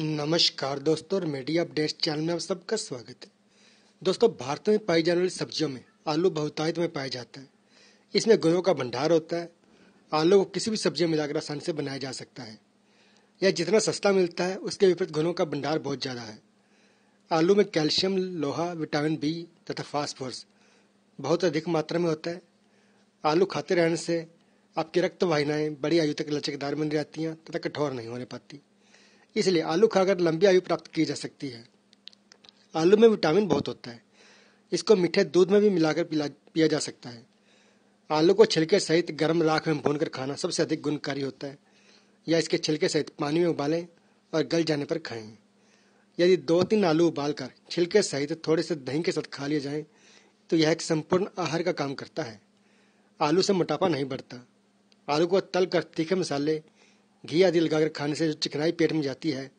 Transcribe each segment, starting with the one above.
नमस्कार दोस्तों और मीडिया अपडेट चैनल में आप सबका स्वागत है दोस्तों भारत में पाई जाने वाली सब्जियों में आलू बहुतायत में पाया जाता है इसमें गुणों का भंडार होता है आलू को किसी भी सब्जी में मिलाकर आसानी से बनाया जा सकता है यह जितना सस्ता मिलता है उसके विपरीत गुणों का भंडार बहुत ज़्यादा है आलू में कैल्शियम लोहा विटामिन बी तथा फास्फोरस बहुत अधिक मात्रा में होता है आलू खाते रहने से आपकी रक्तवाहिनाएँ बड़ी आयु तक लचकदार बन जाती हैं तथा कठोर नहीं होने पाती इसलिए आलू खाकर लंबी आयु प्राप्त की जा सकती है आलू में विटामिन बहुत होता है इसको मीठे दूध में भी मिलाकर पिया जा सकता है आलू को छिलके सहित गर्म राख में भूनकर खाना सबसे अधिक गुणकारी होता है या इसके छिलके सहित पानी में उबालें और गल जाने पर खाएं यदि दो तीन आलू उबालकर छिलके सहित थोड़े से दही के साथ खा लिए जाएं तो यह एक संपूर्ण आहार का काम करता है आलू से मोटापा नहीं बढ़ता आलू को तल कर तीखे मसाले घी आदि लगाकर खाने से जो चिकनाई पेट में जाती है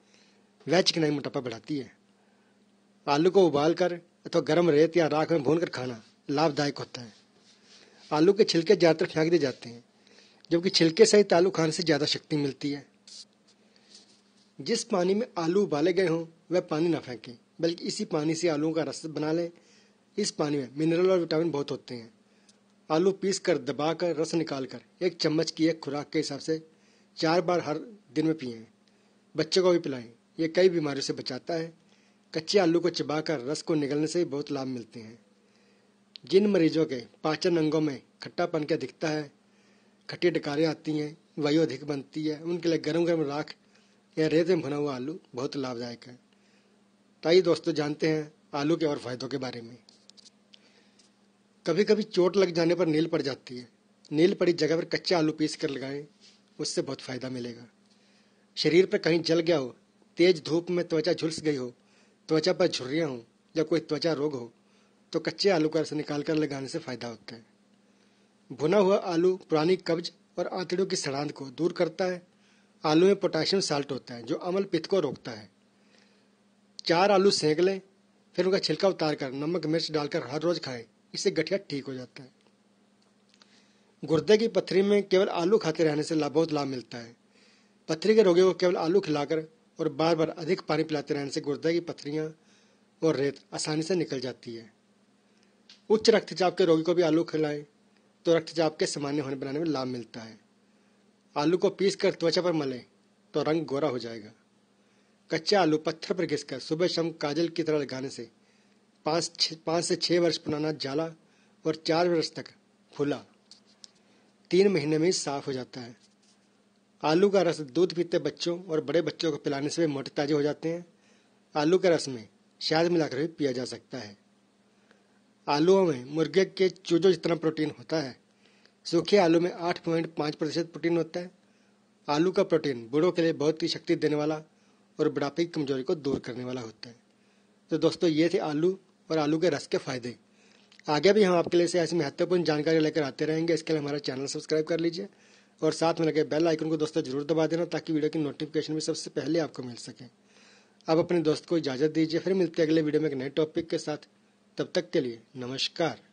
वह चिकनाई मोटापा बढ़ाती है आलू को उबाल कर अथवा गर्म रेत या राख में भून कर खाना लाभदायक होता है आलू के छिलके ज़्यादातर फेंक दिए जाते हैं जबकि छिलके सहित आलू खाने से ज़्यादा शक्ति मिलती है जिस पानी में आलू उबाले गए हों वह पानी ना फेंकें बल्कि इसी पानी से आलू का रस बना लें इस पानी में मिनरल और विटामिन बहुत होते हैं आलू पीस कर दबा कर रस निकाल कर एक चम्मच की एक खुराक के हिसाब से चार बार हर दिन में पिएं बच्चे को भी पिलाएं यह कई बीमारियों से बचाता है कच्चे आलू को चबाकर रस को निगलने से बहुत लाभ मिलते हैं जिन मरीजों के पाचन अंगों में खट्टापन के दिखता है खट्टी डकारें आती हैं वायु अधिक बनती है उनके लिए गर्म गर्म राख या रेत में भुना हुआ आलू बहुत लाभदायक है ताई दोस्तों जानते हैं आलू के और फायदों के बारे में कभी कभी चोट लग जाने पर नील पड़ जाती है नील पड़ी जगह पर कच्चे आलू पीस कर लगाएं उससे बहुत फायदा मिलेगा शरीर पर कहीं जल गया हो तेज धूप में त्वचा झुलस गई हो त्वचा पर झुर्रियाँ हों या कोई त्वचा रोग हो तो कच्चे आलू का रस निकाल कर लगाने से फायदा होता है भुना हुआ आलू पुरानी कब्ज और आंतड़ियों की सड़ांध को दूर करता है आलू में पोटाशियम साल्ट होता है जो अमल पित्त को रोकता है चार आलू सेंक लें फिर उनका छिलका उतार कर नमक मिर्च डालकर हर रोज खाएं इससे गठिया ठीक हो जाता है गुर्दे की पथरी में केवल आलू खाते रहने से बहुत लाभ मिलता है पथरी के रोगियों को केवल आलू खिलाकर और बार बार अधिक पानी पिलाते रहने से गुर्दे की पथरियाँ और रेत आसानी से निकल जाती है उच्च रक्तचाप के रोगी को भी आलू खिलाएं तो रक्तचाप के सामान्य होने बनाने में लाभ मिलता है आलू को पीस कर त्वचा पर मले तो रंग गोरा हो जाएगा कच्चा आलू पत्थर पर घिसकर सुबह शाम काजल की तरह लगाने से पाँच पाँच से छः वर्ष पुराना जाला और चार वर्ष तक खुला तीन महीने में साफ हो जाता है आलू का रस दूध पीते बच्चों और बड़े बच्चों को पिलाने से मोटे ताजे हो जाते हैं आलू के रस में शहद मिलाकर भी पिया जा सकता है आलूओं में मुर्गे के चूजों जितना प्रोटीन होता है सूखे आलू में आठ पॉइंट पाँच प्रतिशत प्रोटीन होता है आलू का प्रोटीन बूढ़ों के लिए बहुत ही शक्ति देने वाला और बुढ़ापे की कमजोरी को दूर करने वाला होता है तो दोस्तों ये थे आलू और आलू के रस के फायदे आगे भी हम आपके लिए से ऐसी महत्वपूर्ण जानकारी लेकर आते रहेंगे इसके लिए हमारा चैनल सब्सक्राइब कर लीजिए और साथ में लगे बेल आइकन को दोस्तों जरूर दबा देना ताकि वीडियो की नोटिफिकेशन भी सबसे पहले आपको मिल सके अब अपने दोस्त को इजाज़त दीजिए फिर मिलते हैं अगले वीडियो में एक नए टॉपिक के साथ तब तक के लिए नमस्कार